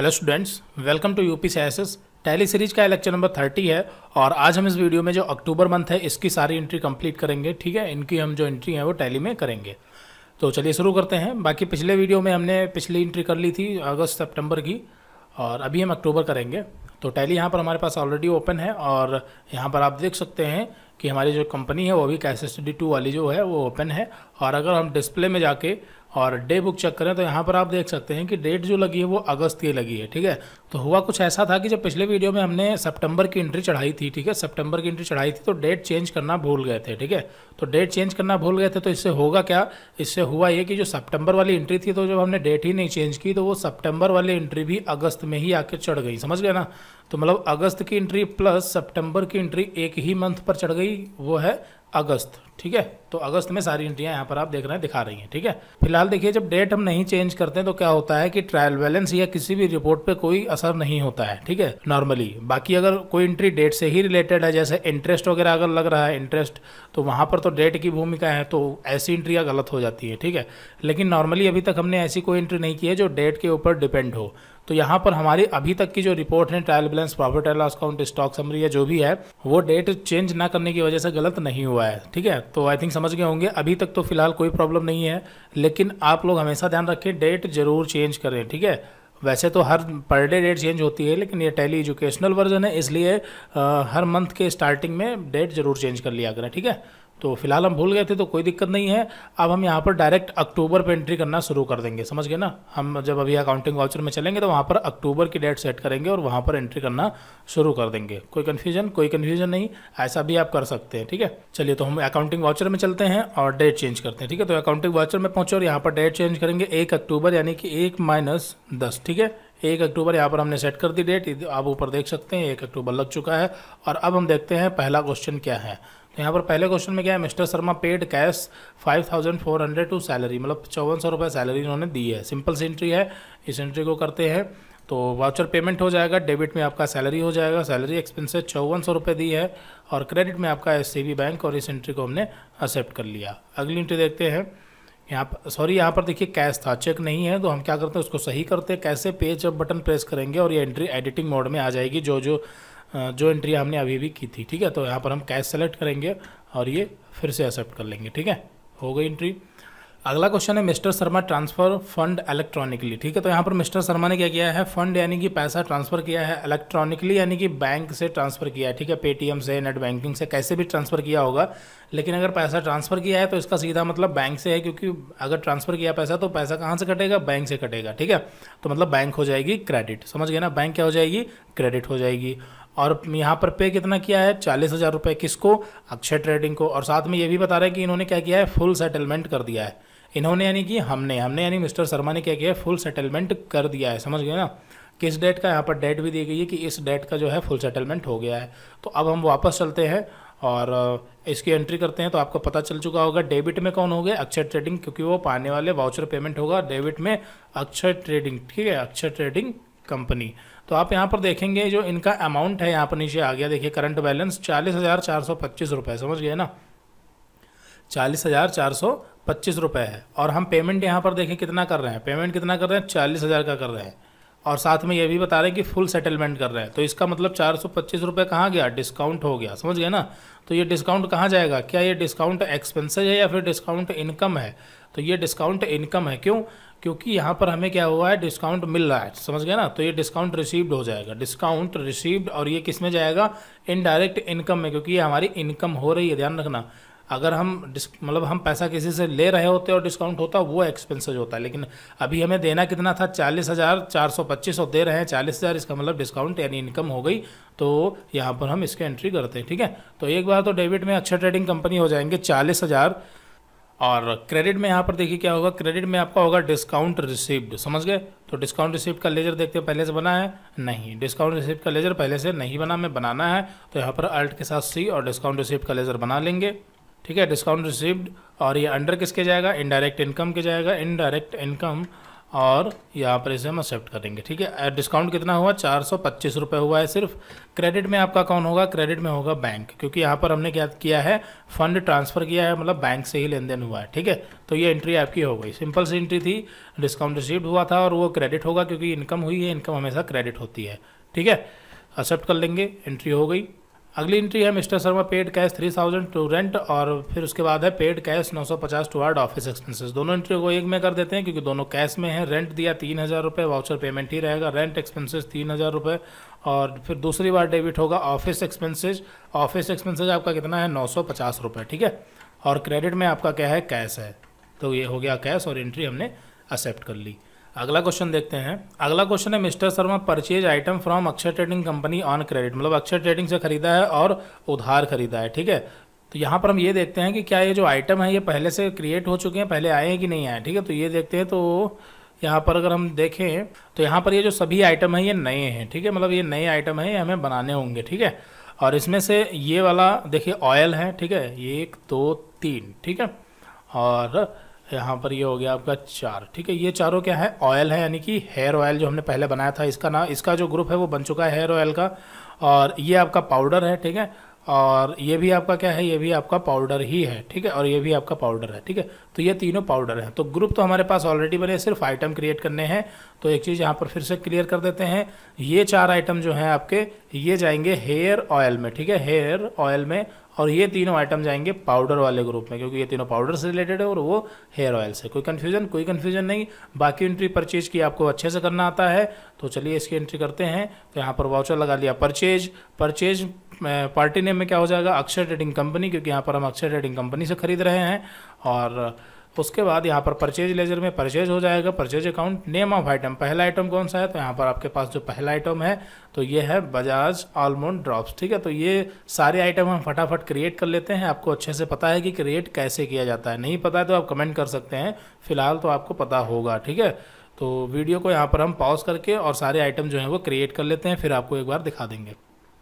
hello students welcome to UP S tally series का lecture number thirty है और आज हम इस वीडियो में जो अक्टूबर मंथ है इसकी सारी एंट्री कंप्लीट करेंगे ठीक है इनकी हम जो एंट्री है वो टैली में करेंगे तो चलिए शुरू करते हैं बाकी पिछले वीडियो में हमने पिछली एंट्री कर ली थी अगस्त सेप्टेम्बर की और अभी हम अक्टूबर करेंगे तो टैली यहाँ पर हमारे पास ऑलरेडी ओपन है और यहाँ पर आप देख सकते हैं कि हमारी जो कंपनी है वो भी कैसे स्टडी टू वाली जो है वो ओपन है और अगर हम डिस्प्ले में जाके और डे बुक चेक करें तो यहाँ पर आप देख सकते हैं कि डेट जो लगी है वो अगस्त की लगी है ठीक है तो हुआ कुछ ऐसा था कि जब पिछले वीडियो में हमने सितंबर की एंट्री चढ़ाई थी ठीक है सितंबर की एंट्री चढ़ाई थी तो डेट चेंज करना भूल गए थे ठीक है तो डेट चेंज करना भूल गए थे तो इससे होगा क्या इससे हुआ ये कि जो सितंबर वाली एंट्री थी तो जब हमने डेट ही नहीं चेंज की तो वो सप्टेम्बर वाली एंट्री भी अगस्त में ही आकर चढ़ गई समझ गए ना तो मतलब अगस्त की एंट्री प्लस सेप्टेम्बर की एंट्री एक ही मंथ पर चढ़ गई वो है अगस्त ठीक है तो अगस्त में सारी एंट्रियाँ यहाँ पर आप देख रहे हैं दिखा रही हैं ठीक है फिलहाल देखिए जब डेट हम नहीं चेंज करते हैं तो क्या होता है कि ट्रायल बैलेंस या किसी भी रिपोर्ट पे कोई असर नहीं होता है ठीक है नॉर्मली बाकी अगर कोई एंट्री डेट से ही रिलेटेड है जैसे इंटरेस्ट वगैरह अगर लग रहा है इंटरेस्ट तो वहाँ पर तो डेट की भूमिका है तो ऐसी इंट्रियाँ गलत हो जाती है ठीक है लेकिन नॉर्मली अभी तक हमने ऐसी कोई एंट्री नहीं की है जो डेट के ऊपर डिपेंड हो तो यहाँ पर हमारी अभी तक की जो रिपोर्ट है trial balance profit and loss account stock summary या जो भी है वो डेट चेंज ना करने की वजह से गलत नहीं हुआ है ठीक है तो आई थिंक समझ गए होंगे अभी तक तो फिलहाल कोई प्रॉब्लम नहीं है लेकिन आप लोग हमेशा ध्यान रखें डेट जरूर चेंज करें ठीक है वैसे तो हर पर डे डेट चेंज होती है लेकिन ये टेली एजुकेशनल वर्जन है इसलिए आ, हर मंथ के स्टार्टिंग में डेट जरूर चेंज कर लिया करें ठीक है तो फिलहाल हम भूल गए थे तो कोई दिक्कत नहीं है अब हम यहाँ पर डायरेक्ट अक्टूबर पर एंट्री करना शुरू कर देंगे समझ गए ना हम जब अभी अकाउंटिंग वाउचर में चलेंगे तो वहाँ पर अक्टूबर की डेट सेट करेंगे और वहाँ पर एंट्री करना शुरू कर देंगे कोई कन्फ्यूजन कोई कन्फ्यूजन नहीं ऐसा भी आप कर सकते हैं ठीक है चलिए तो हम अकाउंटिंग वाउचर में चलते हैं और डेट चेंज करते हैं ठीक है तो अकाउंटिंग वाउचर में पहुँचे और यहाँ पर डेट चेंज करेंगे एक अक्टूबर यानी कि एक माइनस दस ठीक है एक अक्टूबर यहाँ पर हमने सेट कर दी डेट आप ऊपर देख सकते हैं एक अक्टूबर लग चुका है और अब हम देखते हैं पहला क्वेश्चन क्या है तो यहाँ पर पहले क्वेश्चन में क्या है mister Sharma paid cash five thousand four hundred to salary मतलब चौवन सौ रुपये सैलरी इन्होंने दी है सिंपल सी एंट्री है इस एंट्री को करते हैं तो वाउचर पेमेंट हो जाएगा डेबिट में आपका सैलरी हो जाएगा सैलरी एक्सपेंसेस चौवन सौ रुपये दी है और क्रेडिट में आपका एस बैंक और इस एंट्री को हमने एक्सेप्ट कर लिया अगली एंट्री देखते हैं यहाँ पर सॉरी यहाँ पर देखिए कैश था चेक नहीं है तो हम क्या करते हैं उसको सही करते हैं कैसे पेज बटन प्रेस करेंगे और ये एंट्री एडिटिंग मोड में आ जाएगी जो जो जो एंट्री हमने अभी भी की थी ठीक है तो यहाँ पर हम कैश सेलेक्ट करेंगे और ये फिर से एक्सेप्ट कर लेंगे ठीक है हो गई एंट्री अगला क्वेश्चन है mister Sharma transfer fund electronically ठीक है तो यहाँ पर मिस्टर शर्मा ने क्या किया है फंड यानी कि पैसा ट्रांसफर किया है इलेक्ट्रॉनिकली यानी कि बैंक से ट्रांसफर किया है ठीक है पेटीएम से नेट बैंकिंग से कैसे भी ट्रांसफर किया होगा लेकिन अगर पैसा ट्रांसफर किया है तो इसका सीधा मतलब बैंक से है क्योंकि अगर ट्रांसफर किया पैसा तो पैसा कहाँ से कटेगा बैंक से कटेगा ठीक है तो मतलब बैंक हो जाएगी क्रेडिट समझ गए ना बैंक क्या हो जाएगी क्रेडिट हो जाएगी और यहाँ पर पे कितना किया है चालीस हज़ार रुपये किसको अक्षय ट्रेडिंग को और साथ में ये भी बता रहा है कि इन्होंने क्या किया है फुल सेटलमेंट कर दिया है इन्होंने यानी कि हमने हमने यानी मिस्टर शर्मा ने क्या किया है फुल सेटलमेंट कर दिया है समझ गए ना किस डेट का यहाँ पर डेट भी दी गई है कि इस डेट का जो है फुल सेटलमेंट हो गया है तो अब हम वापस चलते हैं और इसकी एंट्री करते हैं तो आपको पता चल चुका होगा डेबिट में कौन हो गया अक्षय ट्रेडिंग क्योंकि वो पाने वाले वाउचर पेमेंट होगा डेबिट में अक्षय ट्रेडिंग ठीक है अक्षय ट्रेडिंग कंपनी तो आप यहाँ पर देखेंगे जो इनका अमाउंट है यहाँ पर नीचे आ गया देखिए करंट बैलेंस चालीस हज़ार चार सौ पच्चीस रुपये समझ गए ना चालीस हज़ार चार सौ पच्चीस रुपये है और हम पेमेंट यहाँ पर देखें कितना कर रहे हैं पेमेंट कितना कर रहे हैं चालीस हज़ार का कर रहे हैं और साथ में ये भी बता रहे हैं कि फुल सेटलमेंट कर रहे हैं तो इसका मतलब चार सौ पच्चीस रुपये कहाँ गया डिस्काउंट हो गया समझ गए ना तो ये डिस्काउंट कहाँ जाएगा क्या ये डिस्काउंट एक्सपेंसिज है या फिर डिस्काउंट इनकम है तो ये डिस्काउंट इनकम है क्यों क्योंकि यहाँ पर हमें क्या हुआ है डिस्काउंट मिल रहा है समझ गए ना तो ये डिस्काउंट रिसीव्ड हो जाएगा डिस्काउंट रिसीव्ड और ये किस में जाएगा इनडायरेक्ट इनकम में क्योंकि ये हमारी इनकम हो रही है ध्यान रखना अगर हम मतलब हम पैसा किसी से ले रहे होते और डिस्काउंट होता वो एक्सपेंसेज होता है लेकिन अभी हमें देना कितना था चालीस हज़ार चार सौ पच्चीस सौ दे रहे हैं चालीस हज़ार इसका मतलब डिस्काउंट यानी इनकम हो गई तो यहाँ पर हम इसके एंट्री करते हैं ठीक है तो एक बार तो डेबिट में अच्छा ट्रेडिंग कंपनी हो जाएंगे चालीस हज़ार और क्रेडिट में यहाँ पर देखिए क्या होगा क्रेडिट में आपका होगा डिस्काउंट रिसिप्ड समझ गए तो डिस्काउंट रिसिप्ट का लेजर देखते हैं पहले से बना है नहीं डिस्काउंट रिसिप्ट का लेजर पहले से नहीं बना मैं बनाना है तो यहाँ पर अल्ट के साथ सी और डिस्काउंट रिसिप्ट का लेजर बना लेंगे ठीक है डिस्काउंट रिसिप्ड और ये अंडर किसके जाएगा इनडायरेक्ट इनकम के जाएगा इनडायरेक्ट इनकम और यहाँ पर इसे हम एक्सेप्ट करेंगे ठीक है डिस्काउंट कितना हुआ चार सौ पच्चीस रुपये हुआ है सिर्फ क्रेडिट में आपका कौन होगा क्रेडिट में होगा बैंक क्योंकि यहाँ पर हमने क्या किया है फंड ट्रांसफ़र किया है मतलब बैंक से ही लेन देन हुआ है ठीक है तो ये एंट्री आपकी हो गई सिंपल सी एंट्री थी डिस्काउंट रिसीव हुआ था और वो क्रेडिट होगा क्योंकि इनकम हुई है इनकम हमेशा क्रेडिट होती है ठीक है एक्सेप्ट कर लेंगे एंट्री हो गई अगली एंट्री है mister Sharma paid cash three thousand to rent और फिर उसके बाद है पेड कैश नौ सौ पचास टू आर्ड ऑफिस एक्सपेंसेस दोनों एंट्री को एक में कर देते हैं क्योंकि दोनों कैश में है रेंट दिया तीन हज़ार रुपये वाउचर पेमेंट ही रहेगा रेंट एक्सपेंसेस तीन हज़ार रुपये और फिर दूसरी बार डेबिट होगा ऑफिस एक्सपेंसेज ऑफिस एक्सपेंसेज आपका कितना है नौ सौ पचास रुपये ठीक है और क्रेडिट में आपका क्या है कैश है तो ये हो गया कैश और एंट्री हमने एक्सेप्ट कर ली अगला क्वेश्चन देखते हैं अगला क्वेश्चन है mister Sharma purchase item from Akshar trading company on credit मतलब अक्षर ट्रेडिंग से खरीदा है और उधार खरीदा है ठीक है तो यहाँ पर हम ये देखते हैं कि क्या ये जो आइटम है ये पहले से क्रिएट हो चुके हैं पहले आए हैं कि नहीं आए ठीक है तो ये देखते हैं तो यहाँ पर अगर हम देखें तो यहाँ पर ये जो सभी आइटम हैं ये नए हैं ठीक है मतलब ये नए आइटम हैं ये हमें बनाने होंगे ठीक है और इसमें से ये वाला देखिए ऑयल है ठीक है एक दो तीन ठीक है और यहाँ पर ये हो गया आपका चार ठीक है ये चारों क्या है ऑयल है यानी कि हेयर ऑयल जो हमने पहले बनाया था इसका ना इसका जो ग्रुप है वो बन चुका है हेयर ऑयल का और ये आपका पाउडर है ठीक है और ये भी आपका क्या है ये भी आपका पाउडर ही है ठीक है और ये भी आपका पाउडर है ठीक है तो ये तीनों पाउडर हैं तो ग्रुप तो हमारे पास ऑलरेडी बने सिर्फ आइटम क्रिएट करने हैं तो एक चीज़ यहाँ पर फिर से क्लियर कर देते हैं ये चार आइटम जो हैं आपके ये जाएंगे हेयर ऑयल में ठीक है हेयर ऑयल में और ये तीनों आइटम जाएंगे पाउडर वाले ग्रुप में क्योंकि ये तीनों पाउडर से रिलेटेड है और वो हेयर ऑयल से कोई कन्फ्यूजन कोई कन्फ्यूजन नहीं बाकी एंट्री परचेज की आपको अच्छे से करना आता है तो चलिए इसकी एंट्री करते हैं तो यहाँ पर वाउचर लगा लिया परचेज परचेज पार्टी नेम में क्या हो जाएगा अक्षर ट्रेडिंग कंपनी क्योंकि यहाँ पर हम अक्षर ट्रेडिंग कंपनी से खरीद रहे हैं और उसके बाद यहाँ पर परचेज लेजर में परचेज हो जाएगा purchase account name of item पहला आइटम कौन सा है तो यहाँ पर आपके पास जो पहला आइटम है तो ये है बजाज आलमंड ड्रॉप्स ठीक है तो ये सारे आइटम हम फटाफट क्रिएट कर लेते हैं आपको अच्छे से पता है कि क्रिएट कैसे किया जाता है नहीं पता है तो आप कमेंट कर सकते हैं फिलहाल तो आपको पता होगा ठीक है तो वीडियो को यहाँ पर हम पॉज करके और सारे आइटम जो हैं वो क्रिएट कर लेते हैं फिर आपको एक बार दिखा देंगे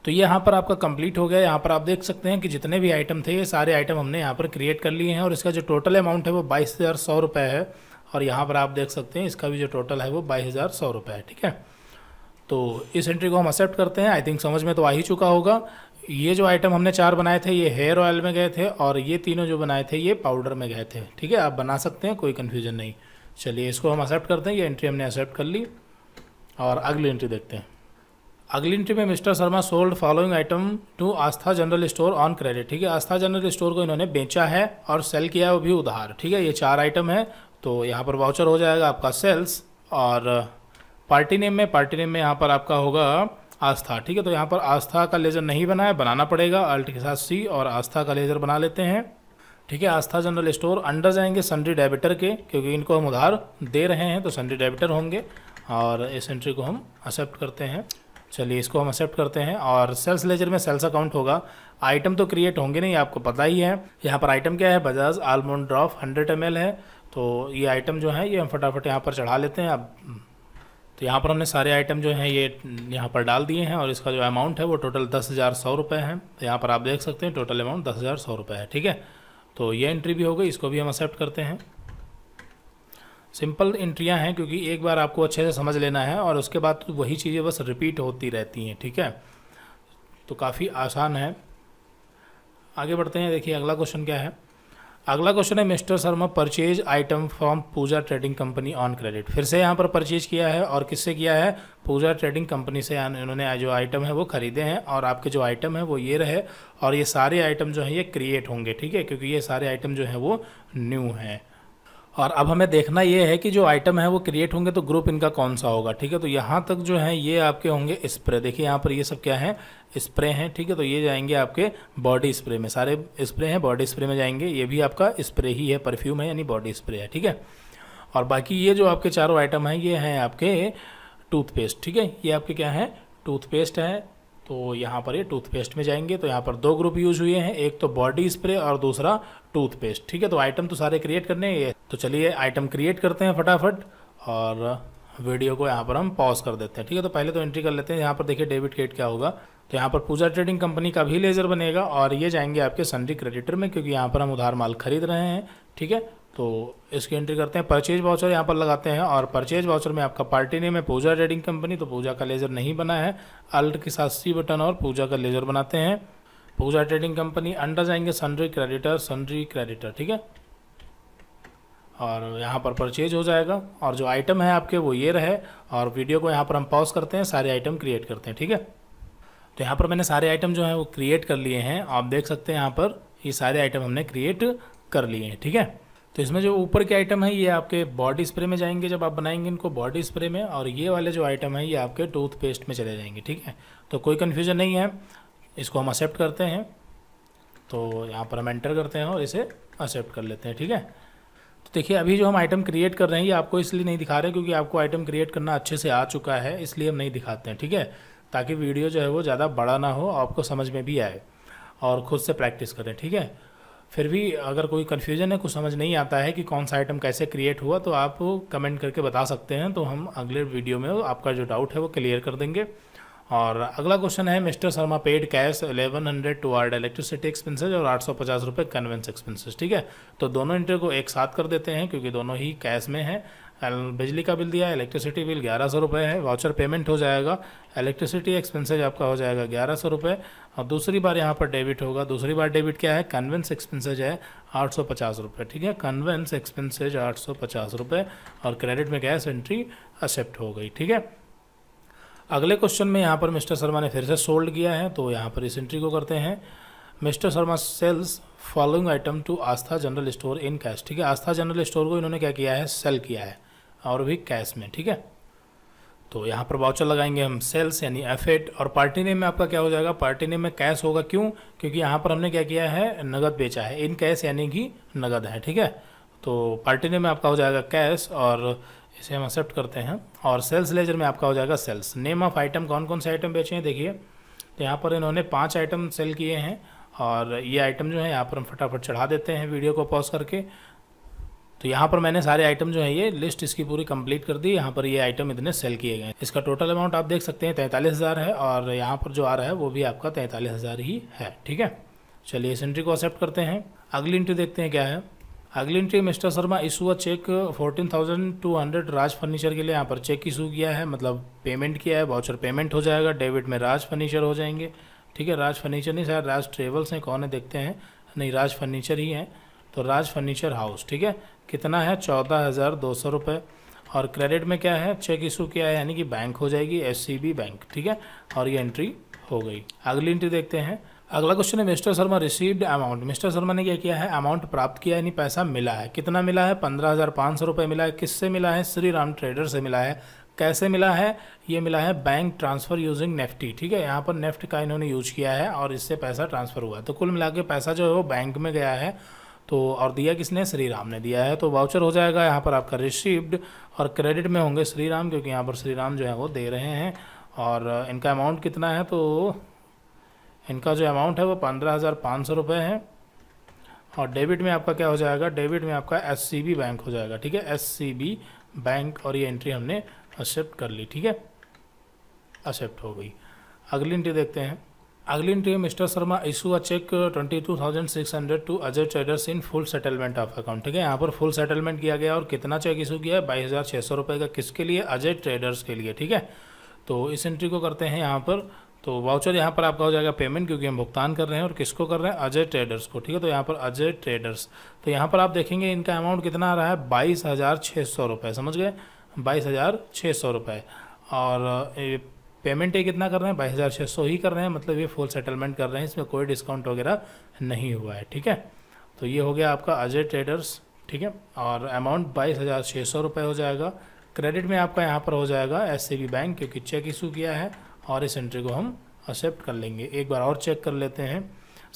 तो ये यहाँ पर आपका कंप्लीट हो गया यहाँ पर आप देख सकते हैं कि जितने भी आइटम थे ये सारे आइटम हमने यहाँ पर क्रिएट कर लिए हैं और इसका जो टोटल अमाउंट है वो बाईस हज़ार सौ रुपये है और यहाँ पर आप देख सकते हैं इसका भी जो टोटल है वो बाईस हज़ार सौ रुपये है ठीक है तो इस एंट्री को हम एक्सेप्ट करते हैं आई थिंक समझ में तो आ ही चुका होगा ये जो आइटम हमने चार बनाए थे ये हेयर ऑयल में गए थे और ये तीनों जो बनाए थे ये पाउडर में गए थे ठीक है आप बना सकते हैं कोई कन्फ्यूजन नहीं चलिए इसको हम एक्सेप्ट करते हैं ये एंट्री हमने एक्सेप्ट कर ली और अगली एंट्री देखते हैं अगली इंट्री में mister Sharma sold following item to Astha general store on credit ठीक है आस्था जनरल स्टोर को इन्होंने बेचा है और सेल किया है वो भी उधार ठीक है ये चार आइटम है तो यहाँ पर वाउचर हो जाएगा आपका सेल्स और पार्टी नेम में पार्टी नेम में यहाँ पर आपका होगा आस्था ठीक है तो यहाँ पर आस्था का लेज़र नहीं बना है बनाना पड़ेगा अल्ट के साथ सी और आस्था का लेज़र बना लेते हैं ठीक है आस्था जनरल स्टोर अंडर जाएंगे सन्ड्री डेबिटर के क्योंकि इनको हम उधार दे रहे हैं तो सन्ड्री डेबिटर होंगे और इस एंट्री को हम एक्सेप्ट करते हैं चलिए इसको हम एक्सेप्ट करते हैं और सेल्स लेजर में सेल्स अकाउंट होगा आइटम तो क्रिएट होंगे नहीं आपको पता ही है यहाँ पर आइटम क्या है Bajaj almond drop hundred M है तो ये आइटम जो है ये हम फटाफट यहाँ पर चढ़ा लेते हैं अब तो यहाँ पर हमने सारे आइटम जो हैं ये यहाँ पर डाल दिए हैं और इसका जो अमाउंट है वो टोटल दस हज़ार सौ रुपये है तो यहाँ पर आप देख सकते हैं टोटल अमाउंट दस हज़ार सौ रुपये है ठीक है तो ये एंट्री भी हो गई इसको भी हम एक्सेप्ट करते हैं सिंपल इंट्रियाँ हैं क्योंकि एक बार आपको अच्छे से समझ लेना है और उसके बाद तो वही चीज़ें बस रिपीट होती रहती हैं ठीक है तो काफ़ी आसान है आगे बढ़ते हैं देखिए अगला क्वेश्चन क्या है अगला क्वेश्चन है mister Sharma purchase item from Pooja trading company on credit फिर से यहाँ पर परचेज किया है और किससे किया है पूजा ट्रेडिंग कंपनी से इन्होंने जो आइटम है वो खरीदे हैं और आपके जो आइटम है वो ये रहे और ये सारे आइटम जो हैं ये क्रिएट होंगे ठीक है क्योंकि ये सारे आइटम जो हैं वो न्यू हैं और अब हमें देखना ये है कि जो आइटम है वो क्रिएट होंगे तो ग्रुप इनका कौन सा होगा ठीक है तो यहाँ तक जो है ये आपके होंगे स्प्रे देखिए यहाँ पर ये सब क्या है स्प्रे हैं ठीक है तो ये जाएंगे आपके बॉडी स्प्रे में सारे स्प्रे हैं बॉडी स्प्रे में जाएंगे ये भी आपका स्प्रे ही है परफ्यूम है यानी बॉडी स्प्रे है ठीक है और बाकी ये जो आपके चारों आइटम हैं ये हैं आपके टूथपेस्ट ठीक है ये आपके क्या हैं टूथपेस्ट है तो यहाँ पर ये टूथपेस्ट में जाएंगे तो यहाँ पर दो ग्रुप यूज हुए हैं एक तो बॉडी स्प्रे और दूसरा टूथपेस्ट ठीक है तो आइटम तो सारे क्रिएट करने हैं तो चलिए आइटम क्रिएट करते हैं फटाफट और वीडियो को यहाँ पर हम पॉज कर देते हैं ठीक है तो पहले तो एंट्री कर लेते हैं यहाँ पर देखिए डेबिट क्रेड क्या होगा तो यहाँ पर पूजा ट्रेडिंग कंपनी का भी लेजर बनेगा और ये जाएंगे आपके सन्डी क्रेडिटर में क्योंकि यहाँ पर हम उधार माल खरीद रहे हैं ठीक है तो इसकी एंट्री करते हैं परचेज वाउचर यहाँ पर लगाते हैं और परचेज वाउचर में आपका पार्टी नेम है पूजा ट्रेडिंग कंपनी तो पूजा का लेज़र नहीं बना है अल्ट के साथ सी बटन और पूजा का लेज़र बनाते हैं पूजा ट्रेडिंग कंपनी अंडर जाएंगे सनरी क्रेडिटर सनरी क्रेडिटर ठीक है और यहाँ पर परचेज हो जाएगा और जो आइटम है आपके वो ये रहे और वीडियो को यहाँ पर हम पॉज करते हैं सारे आइटम क्रिएट करते हैं ठीक है तो यहाँ पर मैंने सारे आइटम जो है वो क्रिएट कर लिए हैं आप देख सकते हैं यहाँ पर ये सारे आइटम हमने क्रिएट कर लिए हैं ठीक है तो इसमें जो ऊपर के आइटम है ये आपके बॉडी स्प्रे में जाएंगे जब आप बनाएंगे इनको बॉडी स्प्रे में और ये वाले जो आइटम है ये आपके टूथपेस्ट में चले जाएंगे ठीक है तो कोई कन्फ्यूजन नहीं है इसको हम एक्सेप्ट करते हैं तो यहाँ पर हम एंटर करते हैं और इसे एक्सेप्ट कर लेते हैं ठीक है तो देखिए अभी जो हम आइटम क्रिएट कर रहे हैं ये आपको इसलिए नहीं दिखा रहे क्योंकि आपको आइटम क्रिएट करना अच्छे से आ चुका है इसलिए हम नहीं दिखाते हैं ठीक है ताकि वीडियो जो है वो ज़्यादा बड़ा ना हो आपको समझ में भी आए और ख़ुद से प्रैक्टिस करें ठीक है फिर भी अगर कोई कन्फ्यूजन है कुछ समझ नहीं आता है कि कौन सा आइटम कैसे क्रिएट हुआ तो आप कमेंट करके बता सकते हैं तो हम अगले वीडियो में आपका जो डाउट है वो क्लियर कर देंगे और अगला क्वेश्चन है mister Sharma paid cash eleven hundred toward electricity expenses और आठ सौ पचास रुपये कन्वेंस एक्सपेंसेज ठीक है तो दोनों इंटर को एक साथ कर देते हैं क्योंकि दोनों ही कैश में हैं बिजली का बिल दिया है इलेक्ट्रिसिटी बिल ग्यारह सौ रुपये है वाउचर पेमेंट हो जाएगा इलेक्ट्रिसिटी एक्सपेंसेज आपका हो जाएगा ग्यारह सौ रुपये और दूसरी बार यहाँ पर डेबिट होगा दूसरी बार डेबिट क्या है कन्वेंस एक्सपेंसेज है आठ सौ पचास रुपये ठीक है कन्वेंस एक्सपेंसेज आठ सौ पचास रुपये और क्रेडिट में कैश एंट्री एक्सेप्ट हो गई ठीक है अगले क्वेश्चन में यहाँ पर मिस्टर शर्मा ने फिर से सोल्ड किया है तो यहाँ पर इस एंट्री को करते हैं mister Sharma sales following item to Astha general store in cash ठीक है आस्था जनरल स्टोर को इन्होंने क्या किया है सेल किया है और भी कैश में ठीक है तो यहाँ पर वाउचर लगाएंगे हम सेल्स यानी एफ और पार्टी नेम में आपका क्या हो जाएगा पार्टी नेम में कैश होगा क्यों क्योंकि यहाँ पर हमने क्या किया है नगद बेचा है इन कैश यानी कि नगद है ठीक है तो पार्टी नेम में आपका हो जाएगा कैश और इसे हम एक्सेप्ट करते हैं और सेल्स लेजर में आपका हो जाएगा सेल्स नेम ऑफ आइटम कौन कौन से आइटम बेचे हैं देखिए तो यहाँ पर इन्होंने पाँच आइटम सेल किए हैं और ये आइटम जो है यहाँ पर हम फटाफट चढ़ा देते हैं वीडियो को पॉज करके तो यहाँ पर मैंने सारे आइटम जो है ये लिस्ट इसकी पूरी कंप्लीट कर दी यहाँ पर ये आइटम इतने सेल किए गए इसका टोटल अमाउंट आप देख सकते हैं तैंतालीस हज़ार है और यहाँ पर जो आ रहा है वो भी आपका तैंतालीस हज़ार ही है ठीक है चलिए इस एंट्री को एक्सेप्ट करते हैं अगली एंट्री देखते हैं क्या है अगली entry mister Sharma issue a cheque fourteen thousand two hundred Raj furniture के लिए यहाँ पर चेक इशू किया है मतलब पेमेंट किया है वाउचर पेमेंट हो जाएगा डेबिट में राज फर्नीचर हो जाएंगे ठीक है राज फर्नीचर नहीं शायद राज ट्रेवल्स हैं कौन है देखते हैं नहीं राज फर्नीचर ही हैं तो राज फर्नीचर हाउस ठीक है कितना है चौदह हज़ार दो सौ रुपये और क्रेडिट में क्या है चेक इशू किया है यानी कि बैंक हो जाएगी एस बैंक ठीक है और ये एंट्री हो गई अगली एंट्री देखते हैं अगला क्वेश्चन है mister Sharma received amount mister Sharma ने क्या किया है अमाउंट प्राप्त किया यानी पैसा मिला है कितना मिला है पंद्रह हज़ार पाँच सौ रुपये मिला है किससे मिला है श्री राम ट्रेडर से मिला है कैसे मिला है ये मिला है बैंक ट्रांसफ़र यूजिंग नेफ्टी ठीक है यहाँ पर नेफ्ट का इन्होंने यूज किया है और इससे पैसा ट्रांसफ़र हुआ तो कुल मिला के पैसा जो है वो बैंक में गया है तो और दिया किसने श्री राम ने दिया है तो वाउचर हो जाएगा यहाँ पर आपका रिसिप्ड और क्रेडिट में होंगे श्री राम क्योंकि यहाँ पर श्री राम जो है वो दे रहे हैं और इनका अमाउंट कितना है तो इनका जो अमाउंट है वो पंद्रह हज़ार पाँच सौ रुपये है और डेबिट में आपका क्या हो जाएगा डेबिट में आपका एस बैंक हो जाएगा ठीक है एस बैंक और ये एंट्री हमने एक्सेप्ट कर ली ठीक है एक्सेप्ट हो गई अगली एंट्री देखते हैं अगली टीम mister Sharma issue a cheque twenty two thousand six hundred to Ajay traders in full settlement of account ठीक है यहाँ पर फुल सेटलमेंट किया गया और कितना चेक इशू किया है बाईस हज़ार छः सौ रुपये का किसके लिए अजय ट्रेडर्स के लिए ठीक है तो इस एंट्री को करते हैं यहाँ पर तो वाउचर यहाँ पर आपका हो जाएगा पेमेंट क्योंकि हम भुगतान कर रहे हैं और किसको कर रहे हैं अजय ट्रेडर्स को ठीक है तो यहाँ पर अजय ट्रेडर्स तो यहाँ पर आप देखेंगे इनका अमाउंट कितना आ रहा है बाईस हज़ार छः सौ रुपये समझ गए बाईस हज़ार छः सौ रुपये और पेमेंट ये कितना कर रहे हैं बाईस हज़ार छः सौ ही कर रहे हैं मतलब ये फुल सेटलमेंट कर रहे हैं इसमें कोई डिस्काउंट वगैरह नहीं हुआ है ठीक है तो ये हो गया आपका अजय ट्रेडर्स ठीक है और अमाउंट बाईस हज़ार छः सौ रुपये हो जाएगा क्रेडिट में आपका यहाँ पर हो जाएगा एस बैंक क्योंकि चेक इशू किया है और इस एंट्री को हम एक्सेप्ट कर लेंगे एक बार और चेक कर लेते हैं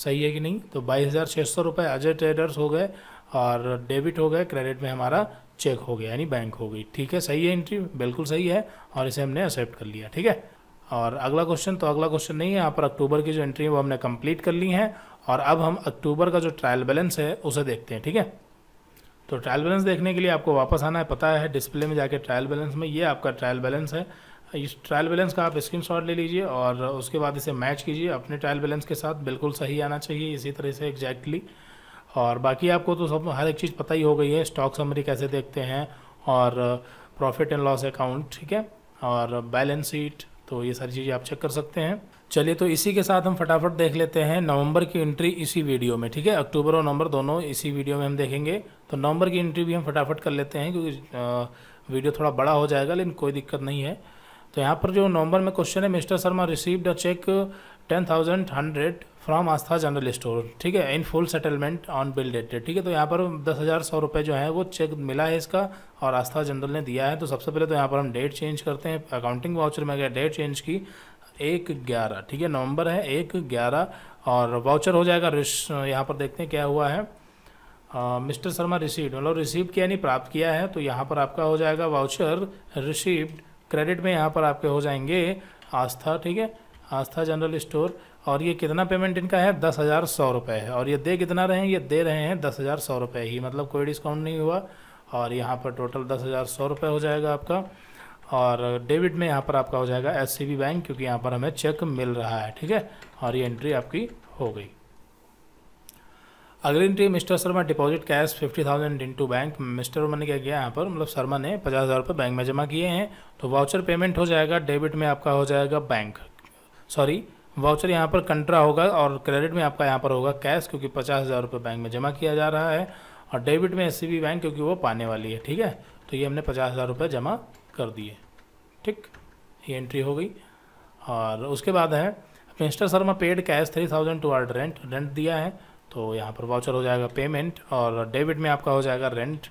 सही है कि नहीं तो बाईस हज़ार छः सौ रुपये अजय ट्रेडर्स हो गए और डेबिट हो गए क्रेडिट में हमारा चेक हो गया यानी बैंक हो गई ठीक है सही है एंट्री बिल्कुल सही है और इसे हमने एक्सेप्ट कर लिया ठीक है और अगला क्वेश्चन तो अगला क्वेश्चन नहीं है यहाँ पर अक्टूबर की जो एंट्री है वो हमने कंप्लीट कर ली है और अब हम अक्टूबर का जो ट्रायल बैलेंस है उसे देखते हैं ठीक है तो ट्रायल बैलेंस देखने के लिए आपको वापस आना है पता है डिस्प्ले में जाके ट्रायल बैलेंस में ये आपका ट्रायल बैलेंस है इस ट्रायल बैलेंस का आप स्क्रीन ले लीजिए और उसके बाद इसे मैच कीजिए अपने ट्रायल बैलेंस के साथ बिल्कुल सही आना चाहिए इसी तरह से एग्जैक्टली और बाकी आपको तो सब हर एक चीज़ पता ही हो गई है स्टॉक समरी कैसे देखते हैं और प्रॉफिट एंड लॉस अकाउंट ठीक है और बैलेंस शीट तो ये सारी चीज़ें आप चेक कर सकते हैं चलिए तो इसी के साथ हम फटाफट देख लेते हैं नवंबर की एंट्री इसी वीडियो में ठीक है अक्टूबर और नवंबर दोनों इसी वीडियो में हम देखेंगे तो नवंबर की एंट्री भी हम फटाफट कर लेते हैं क्योंकि वीडियो थोड़ा बड़ा हो जाएगा लेकिन कोई दिक्कत नहीं है तो यहाँ पर जो नवंबर में क्वेश्चन है mister Sharma received a cheque ten thousand hundred from Astha general store ठीक है in full settlement on bill dated ठीक है तो यहाँ पर दस हज़ार सौ रुपये जो है वो चेक मिला है इसका और आस्था जनरल ने दिया है तो सबसे पहले तो यहाँ पर हम डेट चेंज करते हैं अकाउंटिंग वाउचर में गया डेट चेंज की एक ग्यारह ठीक है नवंबर है एक ग्यारह और वाउचर हो जाएगा रिश यहाँ पर देखते हैं क्या हुआ है मिस्टर शर्मा रिसीव्ड मतलब रिसीव किया नहीं प्राप्त किया है तो यहाँ पर आपका हो जाएगा वाउचर रिसीव्ड क्रेडिट में यहाँ पर आपके हो जाएंगे आस्था ठीक है आस्था जनरल स्टोर और ये कितना पेमेंट इनका है दस हज़ार सौ रुपये है और ये दे कितना रहे हैं ये दे रहे हैं दस हज़ार सौ रुपये ही मतलब कोई डिस्काउंट नहीं हुआ और यहाँ पर टोटल दस हज़ार सौ रुपये हो जाएगा आपका और डेबिट में यहाँ पर आपका हो जाएगा एस बैंक क्योंकि यहाँ पर हमें चेक मिल रहा है ठीक है और ये एंट्री आपकी हो गई अगली entry mister Sharma deposit cash fifty thousand into bank mister Verma ने क्या किया यहाँ पर मतलब शर्मा ने पचास हज़ार रुपये बैंक में जमा किए हैं तो वाउचर पेमेंट हो जाएगा डेबिट में आपका हो जाएगा बैंक सॉरी वाउचर यहाँ पर कंट्रा होगा और क्रेडिट में आपका यहाँ पर होगा कैश क्योंकि पचास हज़ार रुपये बैंक में जमा किया जा रहा है और डेबिट में एस बैंक क्योंकि वो पाने वाली है ठीक है तो ये हमने पचास हज़ार रुपये जमा कर दिए ठीक ये एंट्री हो गई और उसके बाद है mister Sharma paid cash three thousand towards rent rent दिया है तो यहाँ पर वाउचर हो जाएगा पेमेंट और डेबिट में आपका हो जाएगा रेंट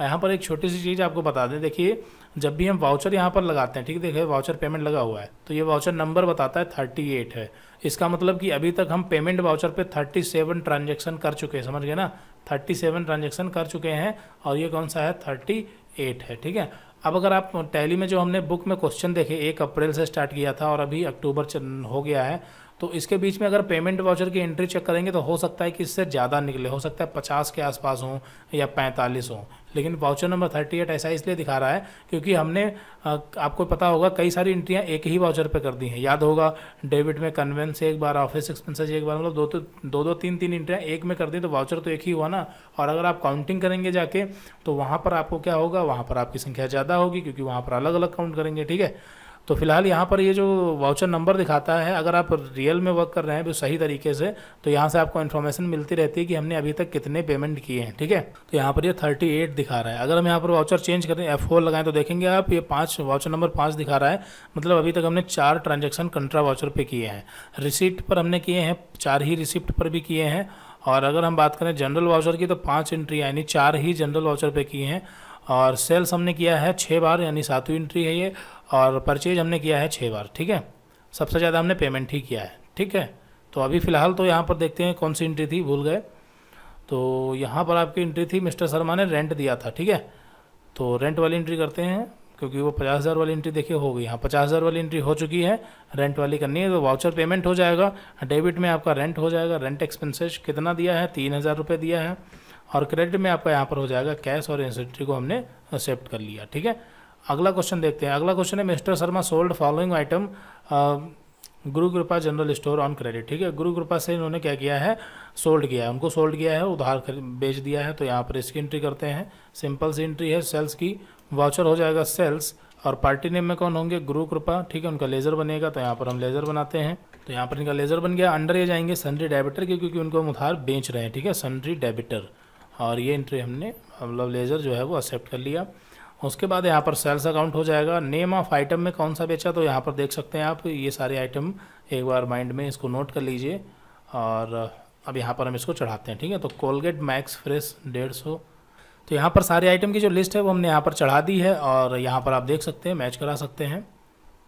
यहाँ पर एक छोटी सी चीज़ आपको बता दें देखिए जब भी हम वाउचर यहाँ पर लगाते हैं ठीक देखिए वाउचर पेमेंट लगा हुआ है तो ये वाउचर नंबर बताता है थर्टी एट है इसका मतलब कि अभी तक हम पेमेंट वाउचर पे थर्टी सेवन ट्रांजेक्शन कर चुके हैं समझ गए ना थर्टी सेवन ट्रांजेक्शन कर चुके हैं और ये कौन सा है थर्टी एट है ठीक है अब अगर आप टैली में जो हमने बुक में क्वेश्चन देखे एक अप्रैल से स्टार्ट किया था और अभी अक्टूबर हो गया है तो इसके बीच में अगर पेमेंट वाउचर की एंट्री चेक करेंगे तो हो सकता है कि इससे ज़्यादा निकले हो सकता है पचास के आसपास हों या पैंतालीस हों लेकिन वाउचर नंबर थर्टी एट ऐसा इसलिए दिखा रहा है क्योंकि हमने आपको पता होगा कई सारी एंट्रियाँ एक ही वाउचर पर कर दी हैं याद होगा डेबिट में कन्वेंस एक बार ऑफिस एक्सपेंसेज एक बार मतलब दो तो दो दो तीन तीन एंट्रियाँ एक में कर दी तो वाउचर तो एक ही हुआ ना और अगर आप काउंटिंग करेंगे जाके तो वहाँ पर आपको क्या होगा वहाँ पर आपकी संख्या ज़्यादा होगी क्योंकि वहाँ पर अलग अलग काउंट करेंगे ठीक है तो फिलहाल यहाँ पर ये जो वाउचर नंबर दिखाता है अगर आप रियल में वर्क कर रहे हैं तो सही तरीके से तो यहाँ से आपको इन्फॉर्मेशन मिलती रहती है कि हमने अभी तक कितने पेमेंट किए हैं ठीक है तो यहाँ पर ये थर्टी एट दिखा रहा है अगर हम यहाँ पर वाउचर चेंज करें एफ फोर लगाएं तो देखेंगे आप ये पाँच वाउचर नंबर पाँच दिखा रहा है मतलब अभी तक हमने चार ट्रांजेक्शन कंट्रा वाउचर पर किए हैं रिसिप्ट पर हमने किए हैं चार ही रिसिप्ट पर भी किए हैं और अगर हम बात करें जनरल वाउचर की तो पाँच एंट्री यानी चार ही जनरल वाउचर पर किए हैं और सेल्स हमने किया है छः बार यानी सातवीं एंट्री है ये और परचेज हमने किया है छः बार ठीक है सबसे ज़्यादा हमने पेमेंट ही किया है ठीक है तो अभी फ़िलहाल तो यहाँ पर देखते हैं कौन सी एंट्री थी भूल गए तो यहाँ पर आपकी एंट्री थी मिस्टर शर्मा ने रेंट दिया था ठीक है तो रेंट वाली एंट्री करते हैं क्योंकि वो पचास हज़ार वाली एंट्री देखिए हो गई हाँ पचास हज़ार वाली एंट्री हो चुकी है रेंट वाली करनी है तो वाउचर पेमेंट हो जाएगा डेबिट में आपका रेंट हो जाएगा रेंट एक्सपेंसेस कितना दिया है तीन हज़ार रुपये दिया है और क्रेडिट में आपका यहाँ पर हो जाएगा कैश और इंसेंट्री को हमने एक्सेप्ट कर लिया ठीक है अगला क्वेश्चन देखते हैं अगला क्वेश्चन है mister Sharma sold following item Guru Kripa general store on credit ठीक है गुरु कृपा से इन्होंने क्या किया है सोल्ड किया है उनको सोल्ड किया है उधार बेच दिया है तो यहाँ पर इसकी एंट्री करते हैं सिंपल सी एंट्री है सेल्स की वाउचर हो जाएगा सेल्स और पार्टी नेम में कौन होंगे गुरु कृपा ठीक है उनका लेज़र बनेगा तो यहाँ पर हम लेज़र बनाते हैं तो यहाँ पर इनका लेज़र बन गया अंडर ये जाएंगे सन्ड्री डेबिटर क्योंकि उनको हम उधार बेच रहे हैं ठीक है सन्ड्री डेबिटर और ये एंट्री हमने मतलब लेज़र जो है वो एक्सेप्ट कर लिया उसके बाद यहाँ पर सेल्स अकाउंट हो जाएगा नेम ऑफ आइटम में कौन सा बेचा तो यहाँ पर देख सकते हैं आप ये सारे आइटम एक बार माइंड में इसको नोट कर लीजिए और अब यहाँ पर हम इसको चढ़ाते हैं ठीक है तो कोलगेट मैक्स फ्रेश डेढ़ सौ तो यहाँ पर सारे आइटम की जो लिस्ट है वो हमने यहाँ पर चढ़ा दी है और यहाँ पर आप देख सकते हैं मैच करा सकते हैं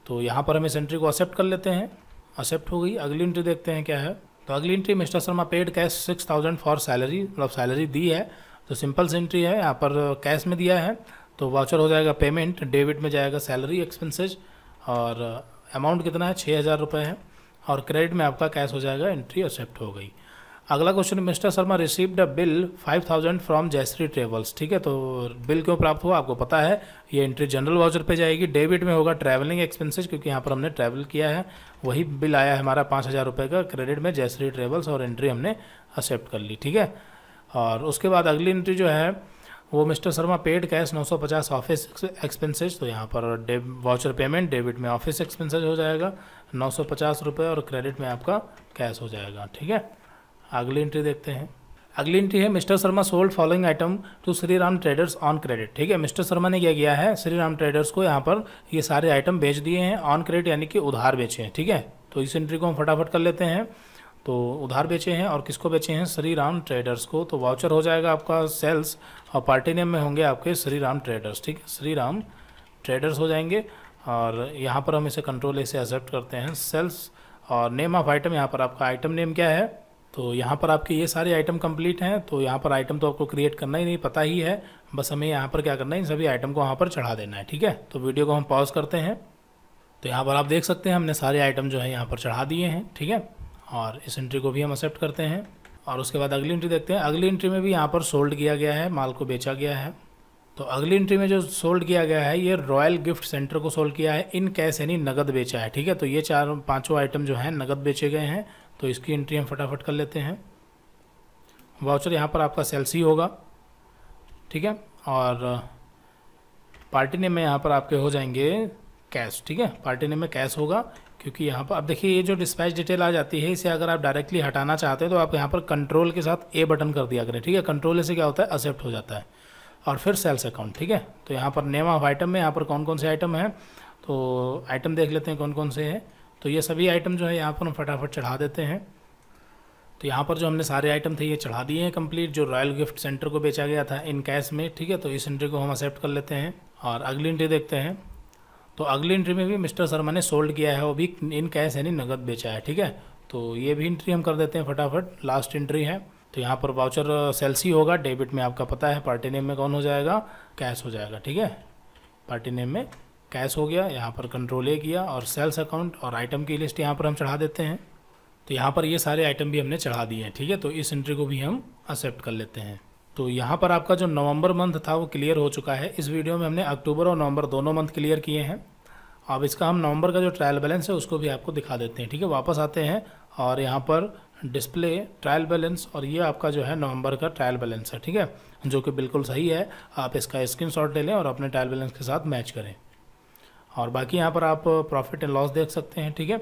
तो यहाँ पर हम इस एंट्री को एक्सेप्ट कर लेते हैं एक्सेप्ट हो गई अगली एंट्री देखते हैं क्या है तो अगली entry mister Sharma paid cash six thousand for salary मतलब सैलरी दी है तो सिंपल एंट्री है यहाँ पर कैश में दिया है तो वाउचर हो जाएगा पेमेंट डेबिट में जाएगा सैलरी एक्सपेंसेज और अमाउंट कितना है छः हज़ार रुपये है और क्रेडिट में आपका कैश हो जाएगा एंट्री एक्सेप्ट हो गई अगला question mister Sharma received a bill 5000 from Jayshree travels ठीक है तो बिल क्यों प्राप्त हुआ आपको पता है ये एंट्री जनरल वाउचर पे जाएगी डेबिट में होगा ट्रैवलिंग एक्सपेंसेस क्योंकि यहाँ पर हमने ट्रैवल किया है वही बिल आया है हमारा पाँच हज़ार रुपये का क्रेडिट में जयश्री ट्रेवल्स और एंट्री हमने एक्सेप्ट कर ली ठीक है और उसके बाद अगली एंट्री जो है वो मिस्टर शर्मा पेड कैश नौ ऑफिस एक्सपेंसेज तो यहाँ पर वाउचर पेमेंट डेबिट में ऑफिस एक्सपेंसेज हो जाएगा नौ सौ और क्रेडिट में आपका कैश हो जाएगा ठीक है अगली एंट्री देखते हैं अगली एंट्री है mister Sharma sold following item to Shri Ram traders on credit ठीक है मिस्टर शर्मा ने क्या किया है श्री राम ट्रेडर्स को यहाँ पर ये सारे आइटम बेच दिए हैं ऑन क्रेडिट यानी कि उधार बेचे हैं ठीक है तो इस एंट्री को हम फटाफट कर लेते हैं तो उधार बेचे हैं और किसको बेचे हैं श्री राम ट्रेडर्स को तो वाउचर हो जाएगा आपका सेल्स और पार्टी नेम में होंगे आपके श्री राम ट्रेडर्स ठीक है श्री राम ट्रेडर्स हो जाएंगे और यहाँ पर हम इसे कंट्रोल इसे एक्सेप्ट करते हैं सेल्स और नेम ऑफ आइटम यहाँ पर आपका आइटम नेम क्या है तो यहाँ पर आपके ये सारे आइटम कंप्लीट हैं तो यहाँ पर आइटम तो आपको क्रिएट करना ही नहीं पता ही है बस हमें यहाँ पर क्या करना है इन सभी आइटम को वहाँ पर चढ़ा देना है ठीक है तो वीडियो को हम पॉज करते हैं तो यहाँ पर आप देख सकते हैं हमने सारे आइटम जो है यहाँ पर चढ़ा दिए हैं ठीक है और इस एंट्री को भी हम एक्सेप्ट करते हैं और उसके बाद अगली एंट्री देखते हैं अगली एंट्री में भी यहाँ पर सोल्ड किया गया है माल को बेचा गया है तो अगली एंट्री में जो सोल्ड किया गया है ये रॉयल गिफ्ट सेंटर को सोल्ड किया है इन कैश यानी नगद बेचा है ठीक है तो ये चार पांचों आइटम जो है नगद बेचे गए हैं तो इसकी एंट्री हम फटाफट कर लेते हैं वाउचर यहाँ पर आपका सेल सी होगा ठीक है और पार्टी नेम में यहाँ पर आपके हो जाएंगे कैश ठीक है पार्टी नेम में कैश होगा क्योंकि यहाँ पर अब देखिए ये जो डिस्पैच डिटेल आ जाती है इसे अगर आप डायरेक्टली हटाना चाहते हैं तो आप यहाँ पर कंट्रोल के साथ ए बटन कर दिया करें ठीक है कंट्रोल से क्या होता है एक्सेप्ट हो जाता है और फिर सेल्स अकाउंट ठीक है तो यहाँ पर नेम ऑफ आइटम में यहाँ पर कौन कौन से आइटम हैं तो आइटम देख लेते हैं कौन कौन से हैं तो ये सभी आइटम जो है यहाँ पर हम फटाफट चढ़ा देते हैं तो यहाँ पर जो हमने सारे आइटम थे ये चढ़ा दिए हैं कंप्लीट जो रॉयल गिफ्ट सेंटर को बेचा गया था इन कैश में ठीक है तो इस एंट्री को हम एक्सेप्ट कर लेते हैं और अगली एंट्री देखते हैं तो अगली एंट्री में भी मिस्टर शर्मा ने सोल्ड किया है वो भी इन कैश यानी नगद बेचा है ठीक है तो ये भी एंट्री हम कर देते हैं फटाफट लास्ट एंट्री है तो यहाँ पर वाउचर सेल्स ही होगा डेबिट में आपका पता है पार्टी नेम में कौन हो जाएगा कैश हो जाएगा ठीक है पार्टी नेम में कैश हो गया यहाँ पर कंट्रोल ए किया और सेल्स अकाउंट और आइटम की लिस्ट यहाँ पर हम चढ़ा देते हैं तो यहाँ पर ये सारे आइटम भी हमने चढ़ा दिए हैं ठीक है तो इस एंट्री को भी हम एक्सेप्ट कर लेते हैं तो यहाँ पर आपका जो नवंबर मंथ था वो क्लियर हो चुका है इस वीडियो में हमने अक्टूबर और नवंबर दोनों मंथ क्लियर किए हैं अब इसका हम नवंबर का जो ट्रायल बैलेंस है उसको भी आपको दिखा देते हैं ठीक है वापस आते हैं और यहाँ पर डिस्प्ले ट्रायल बैलेंस और ये आपका जो है नवंबर का ट्रायल बैलेंस है ठीक है जो कि बिल्कुल सही है आप इसका स्क्रीन ले लें और अपने ट्रायल बैलेंस के साथ मैच करें और बाकी यहाँ पर आप प्रॉफिट एंड लॉस देख सकते हैं ठीक है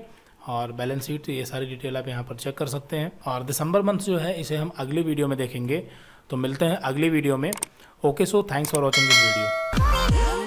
और बैलेंस शीट ये सारी डिटेल आप यहाँ पर चेक कर सकते हैं और दिसंबर मंथ जो है इसे हम अगली वीडियो में देखेंगे तो मिलते हैं अगली वीडियो में okay so thanks for watching this video